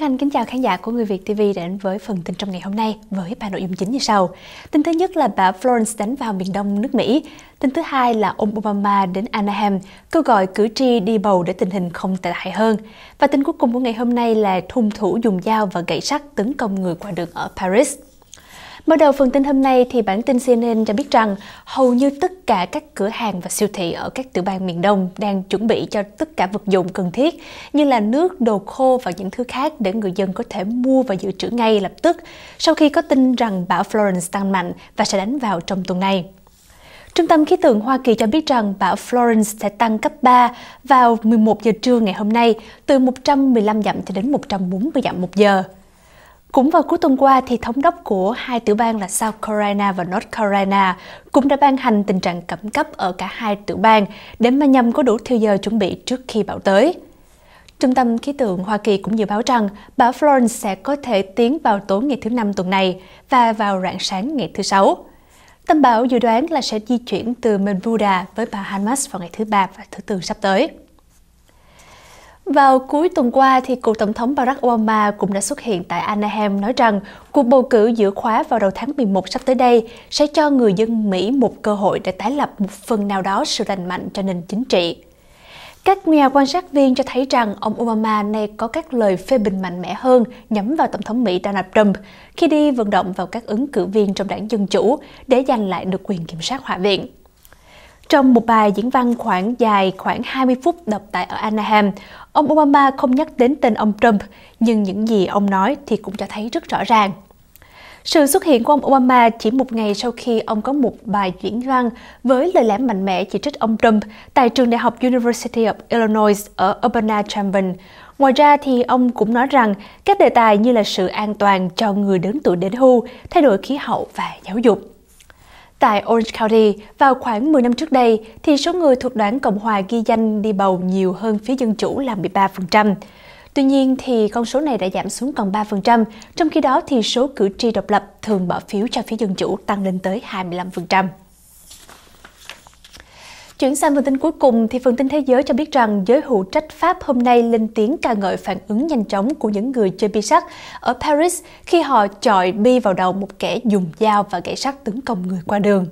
Nhất Anh kính chào khán giả của Người Việt TV đến với phần tin trong ngày hôm nay với ba nội dung chính như sau. Tin thứ nhất là bà Florence đánh vào miền đông nước Mỹ. Tin thứ hai là ông Obama đến Anaheim kêu gọi cử tri đi bầu để tình hình không tệ hại hơn. Và tin cuối cùng của ngày hôm nay là hung thủ dùng dao và gậy sắt tấn công người qua đường ở Paris. Mở đầu phần tin hôm nay thì bản tin CNN cho biết rằng hầu như tất cả các cửa hàng và siêu thị ở các tiểu bang miền Đông đang chuẩn bị cho tất cả vật dụng cần thiết như là nước, đồ khô và những thứ khác để người dân có thể mua và dự trữ ngay lập tức sau khi có tin rằng bão Florence tăng mạnh và sẽ đánh vào trong tuần này. Trung tâm khí tượng Hoa Kỳ cho biết rằng bão Florence sẽ tăng cấp 3 vào 11 giờ trưa ngày hôm nay từ 115 dặm cho đến 140 dặm một giờ. Cũng vào cuối tuần qua thì thống đốc của hai tiểu bang là South Carolina và North Carolina cũng đã ban hành tình trạng khẩn cấp ở cả hai tiểu bang để mà nhằm có đủ thời giờ chuẩn bị trước khi bão tới. Trung tâm khí tượng Hoa Kỳ cũng dự báo rằng bão Florence sẽ có thể tiến vào tối ngày thứ năm tuần này và vào rạng sáng ngày thứ sáu. Tâm bão dự đoán là sẽ di chuyển từ Menbuda với Bahamas vào ngày thứ ba và thứ tư sắp tới. Vào cuối tuần qua, thì cựu Tổng thống Barack Obama cũng đã xuất hiện tại Anaheim nói rằng cuộc bầu cử giữa khóa vào đầu tháng 11 sắp tới đây sẽ cho người dân Mỹ một cơ hội để tái lập một phần nào đó sự lành mạnh cho nền chính trị. Các nhà quan sát viên cho thấy rằng ông Obama nay có các lời phê bình mạnh mẽ hơn nhắm vào Tổng thống Mỹ Donald Trump khi đi vận động vào các ứng cử viên trong đảng Dân Chủ để giành lại được quyền kiểm soát Hạ viện. Trong một bài diễn văn khoảng dài khoảng 20 phút đọc tại ở Anaheim, ông Obama không nhắc đến tên ông Trump, nhưng những gì ông nói thì cũng cho thấy rất rõ ràng. Sự xuất hiện của ông Obama chỉ một ngày sau khi ông có một bài diễn văn với lời lẽ mạnh mẽ chỉ trích ông Trump tại trường đại học University of Illinois ở Urbana-Champaign. Ngoài ra thì ông cũng nói rằng các đề tài như là sự an toàn cho người đến tuổi đến hưu, thay đổi khí hậu và giáo dục Tại Orange County, vào khoảng 10 năm trước đây, thì số người thuộc đảng Cộng hòa ghi danh đi bầu nhiều hơn phía Dân Chủ là 13%. Tuy nhiên thì con số này đã giảm xuống còn 3%, trong khi đó thì số cử tri độc lập thường bỏ phiếu cho phía Dân Chủ tăng lên tới 25%. Chuyển sang phần tin cuối cùng thì phần tin thế giới cho biết rằng giới hữu trách Pháp hôm nay lên tiếng ca ngợi phản ứng nhanh chóng của những người chơi bi sắt ở Paris khi họ chọi bi vào đầu một kẻ dùng dao và gậy sắt tấn công người qua đường.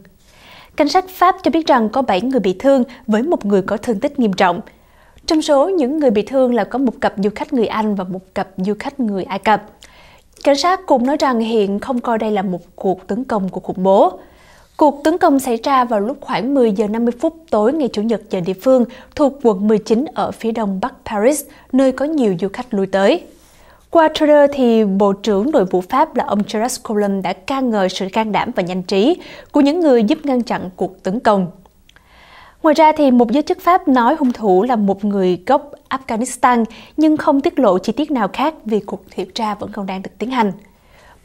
Cảnh sát Pháp cho biết rằng có 7 người bị thương với một người có thương tích nghiêm trọng. Trong số những người bị thương là có một cặp du khách người Anh và một cặp du khách người Ai Cập. Cảnh sát cũng nói rằng hiện không coi đây là một cuộc tấn công của khủng bố. Cuộc tấn công xảy ra vào lúc khoảng 10 giờ 50 phút tối ngày Chủ nhật giờ địa phương thuộc quận 19 ở phía đông bắc Paris, nơi có nhiều du khách lui tới. Qua Twitter thì Bộ trưởng Nội vụ Pháp là ông Charles Collin đã ca ngợi sự can đảm và nhanh trí của những người giúp ngăn chặn cuộc tấn công. Ngoài ra thì một giới chức Pháp nói hung thủ là một người gốc Afghanistan nhưng không tiết lộ chi tiết nào khác vì cuộc điều tra vẫn còn đang được tiến hành.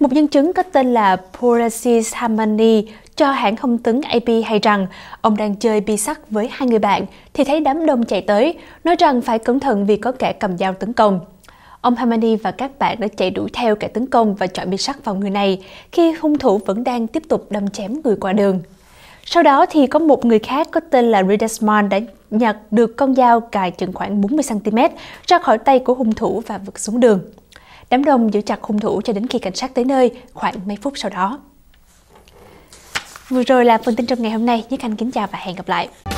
Một nhân chứng có tên là Purasis Hamani cho hãng thông tấn AP hay rằng ông đang chơi bi sắt với hai người bạn thì thấy đám đông chạy tới, nói rằng phải cẩn thận vì có kẻ cầm dao tấn công. Ông Hamani và các bạn đã chạy đuổi theo kẻ tấn công và chọn bi sắt vào người này khi hung thủ vẫn đang tiếp tục đâm chém người qua đường. Sau đó thì có một người khác có tên là Ridesman đã nhặt được con dao cài chừng khoảng 40cm ra khỏi tay của hung thủ và vứt xuống đường. Đám đông giữ chặt hung thủ cho đến khi cảnh sát tới nơi khoảng mấy phút sau đó. Vừa rồi là phần tin trong ngày hôm nay. Nhất Khanh kính chào và hẹn gặp lại.